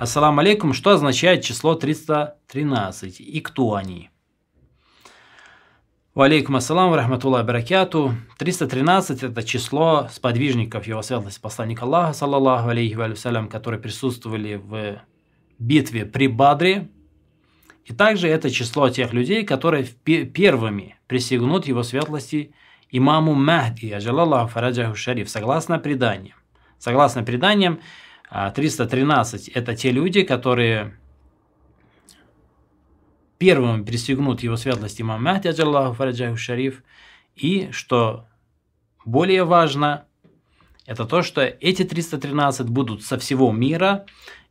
Ассалам алейкум, что означает число 313 и кто они? Валейкум ассалам, рахматуллах баракяту. 313 – это число сподвижников его светлости посланника Аллаха, саллаллаху алейхи вассалям, которые присутствовали в битве при Бадре. И также это число тех людей, которые первыми присягнут его светлости имаму Махди, ажалаллаху фараджаху шариф, согласно преданиям. Согласно преданиям, 313 а, – это те люди, которые первым пристегнут его светлость имам Махди, Аджаллаху Фараджаху Шариф, и, что более важно, это то, что эти 313 будут со всего мира,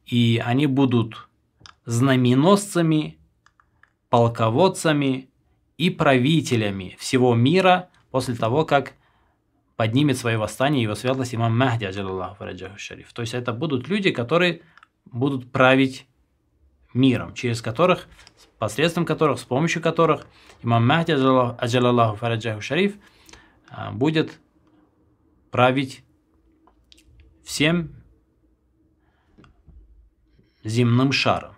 и они будут знаменосцами, полководцами и правителями всего мира после того, как поднимет свое восстание его светлость имам Махди, аджалаллаху шариф. То есть это будут люди, которые будут править миром, через которых, посредством которых, с помощью которых имам Махди, аджалаллаху фараджаху шариф, а, будет править всем земным шаром,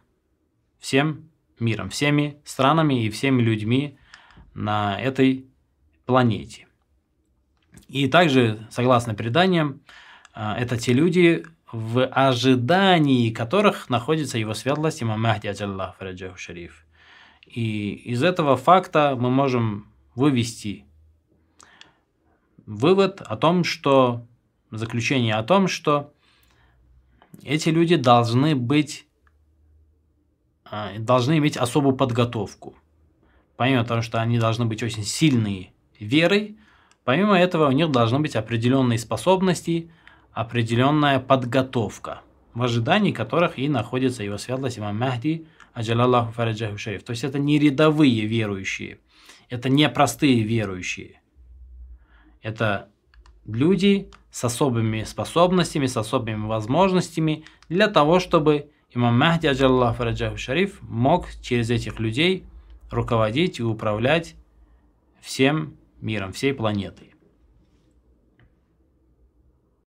всем миром, всеми странами и всеми людьми на этой планете. И также, согласно преданиям, а, это те люди, в ожидании которых находится его светлость имам Махди Аталлах Шариф. И из этого факта мы можем вывести вывод о том, что заключение о том, что эти люди должны быть, а, должны иметь особую подготовку. Помимо того, что они должны быть очень сильные верой, Помимо этого, у них должны быть определенные способности, определенная подготовка, в ожидании которых и находится его светлость имам Махди, аджалаллаху фараджаху шариф. То есть это не рядовые верующие, это не простые верующие. Это люди с особыми способностями, с особыми возможностями для того, чтобы имам Махди, аджалаллаху фараджаху шариф, мог через этих людей руководить и управлять всем миром всей планеты.